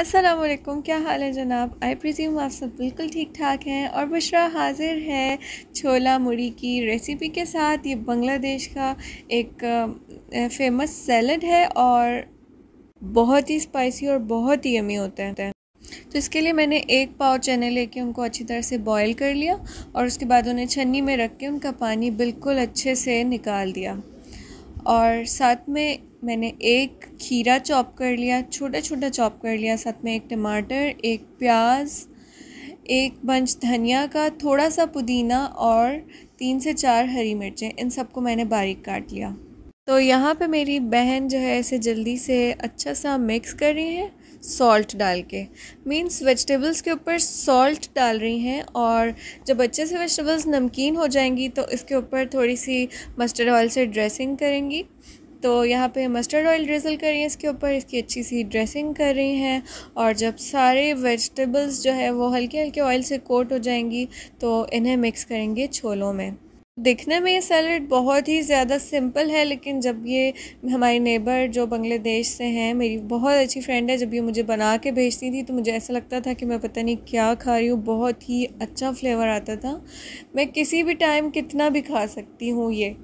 असलम क्या हाल है जनाब आई प्रज्यूम आप सब बिल्कुल ठीक ठाक हैं और बुशरा हाज़िर है छोला मुड़ी की रेसिपी के साथ ये बांग्लादेश का एक फ़ेमस सैलड है और बहुत ही स्पाइसी और बहुत ही यमी होता है तो इसके लिए मैंने एक पाव चने लेके उनको अच्छी तरह से बॉईल कर लिया और उसके बाद उन्हें छन्नी में रख के उनका पानी बिल्कुल अच्छे से निकाल दिया और साथ में मैंने एक खीरा चॉप कर लिया छोटा छोटा चॉप कर लिया साथ में एक टमाटर एक प्याज एक बंच धनिया का थोड़ा सा पुदीना और तीन से चार हरी मिर्चें इन सबको मैंने बारीक काट लिया तो यहाँ पे मेरी बहन जो है इसे जल्दी से अच्छा सा मिक्स कर रही है सॉल्ट डाल के मीन्स वेजिटेबल्स के ऊपर सॉल्ट डाल रही हैं और जब अच्छे से वेजिटेबल्स नमकीन हो जाएंगी तो इसके ऊपर थोड़ी सी मस्टर्ड ऑयल से ड्रेसिंग करेंगी तो यहाँ पे मस्टर्ड ऑयल ड्रेसल कर रही हैं इसके ऊपर इसकी अच्छी सी ड्रेसिंग कर रही हैं और जब सारे वेजिटेबल्स जो है वो हल्के हल्के ऑयल से कोट हो जाएंगी तो इन्हें मिक्स करेंगे छोलों में दिखने में ये सैलड बहुत ही ज़्यादा सिंपल है लेकिन जब ये हमारे नेबर जो बांग्लादेश से हैं मेरी बहुत अच्छी फ्रेंड है जब ये मुझे बना के भेजती थी तो मुझे ऐसा लगता था कि मैं पता नहीं क्या खा रही हूँ बहुत ही अच्छा फ्लेवर आता था मैं किसी भी टाइम कितना भी खा सकती हूँ ये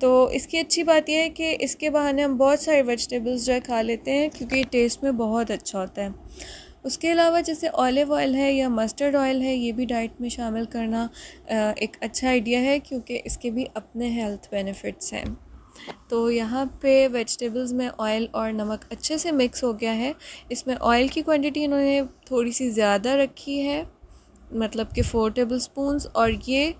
तो इसकी अच्छी बात यह है कि इसके बहाने हम बहुत सारे वेजिटेबल्स जो है खा लेते हैं क्योंकि टेस्ट में बहुत अच्छा होता है उसके अलावा जैसे ऑलिव ऑयल है या मस्टर्ड ऑयल है ये भी डाइट में शामिल करना एक अच्छा आइडिया है क्योंकि इसके भी अपने हेल्थ बेनिफिट्स हैं तो यहाँ पे वेजिटेबल्स में ऑयल और नमक अच्छे से मिक्स हो गया है इसमें ऑयल की क्वांटिटी इन्होंने थोड़ी सी ज़्यादा रखी है मतलब कि फ़ोर टेबल स्पून और ये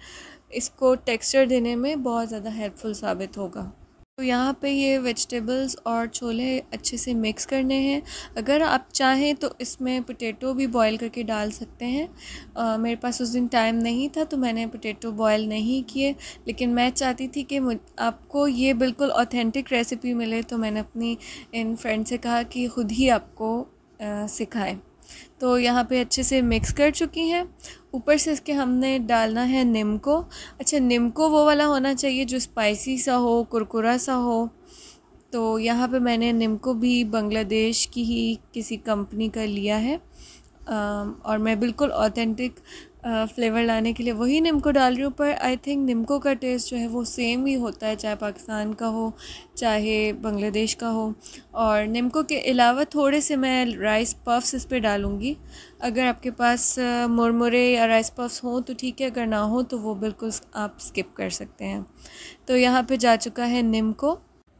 इसको टेक्सचर देने में बहुत ज़्यादा हेल्पफुल साबित होगा तो यहाँ पे ये वेजिटेबल्स और छोले अच्छे से मिक्स करने हैं अगर आप चाहें तो इसमें पोटैटो भी बॉईल करके डाल सकते हैं आ, मेरे पास उस दिन टाइम नहीं था तो मैंने पोटैटो बॉईल नहीं किए लेकिन मैं चाहती थी कि आपको ये बिल्कुल ऑथेंटिक रेसिपी मिले तो मैंने अपनी इन फ्रेंड से कहा कि ख़ुद ही आपको सिखाएँ तो यहाँ पे अच्छे से मिक्स कर चुकी हैं ऊपर से इसके हमने डालना है निमको अच्छा निमको वो वाला होना चाहिए जो स्पाइसी सा हो कुरकुरा सा हो तो यहाँ पे मैंने निमको भी बांग्लादेश की ही किसी कंपनी का लिया है और मैं बिल्कुल ऑथेंटिक फ्लेवर लाने के लिए वही निम्को डाल रही हूँ पर आई थिंक निम्को का टेस्ट जो है वो सेम ही होता है चाहे पाकिस्तान का हो चाहे बांग्लादेश का हो और निम्को के अलावा थोड़े से मैं राइस पफ्स इस पर डालूँगी अगर आपके पास मुरमुरे या राइस पफ्स हों तो ठीक है अगर ना हो तो वो बिल्कुल आप स्किप कर सकते हैं तो यहाँ पे जा चुका है निम्को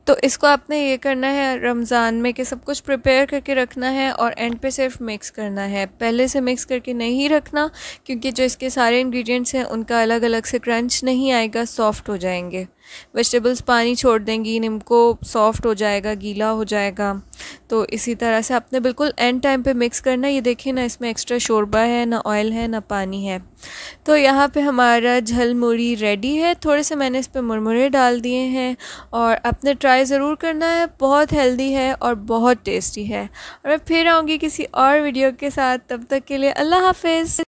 तो इसको आपने ये करना है रमज़ान में कि सब कुछ प्रिपेयर करके रखना है और एंड पे सिर्फ मिक्स करना है पहले से मिक्स करके नहीं रखना क्योंकि जो इसके सारे इंग्रेडिएंट्स हैं उनका अलग अलग से क्रंच नहीं आएगा सॉफ्ट हो जाएंगे वेजिटेबल्स पानी छोड़ देंगी नीमको सॉफ्ट हो जाएगा गीला हो जाएगा तो इसी तरह से आपने बिल्कुल एंड टाइम पे मिक्स करना ये देखिए ना इसमें एक्स्ट्रा शोरबा है ना ऑयल है ना पानी है तो यहाँ पे हमारा झल मूड़ी रेडी है थोड़े से मैंने इस पर मुरमुरे डाल दिए हैं और आपने ट्राई ज़रूर करना है बहुत हेल्दी है और बहुत टेस्टी है और मैं फिर आऊँगी किसी और वीडियो के साथ तब तक के लिए अल्लाह हाफिज़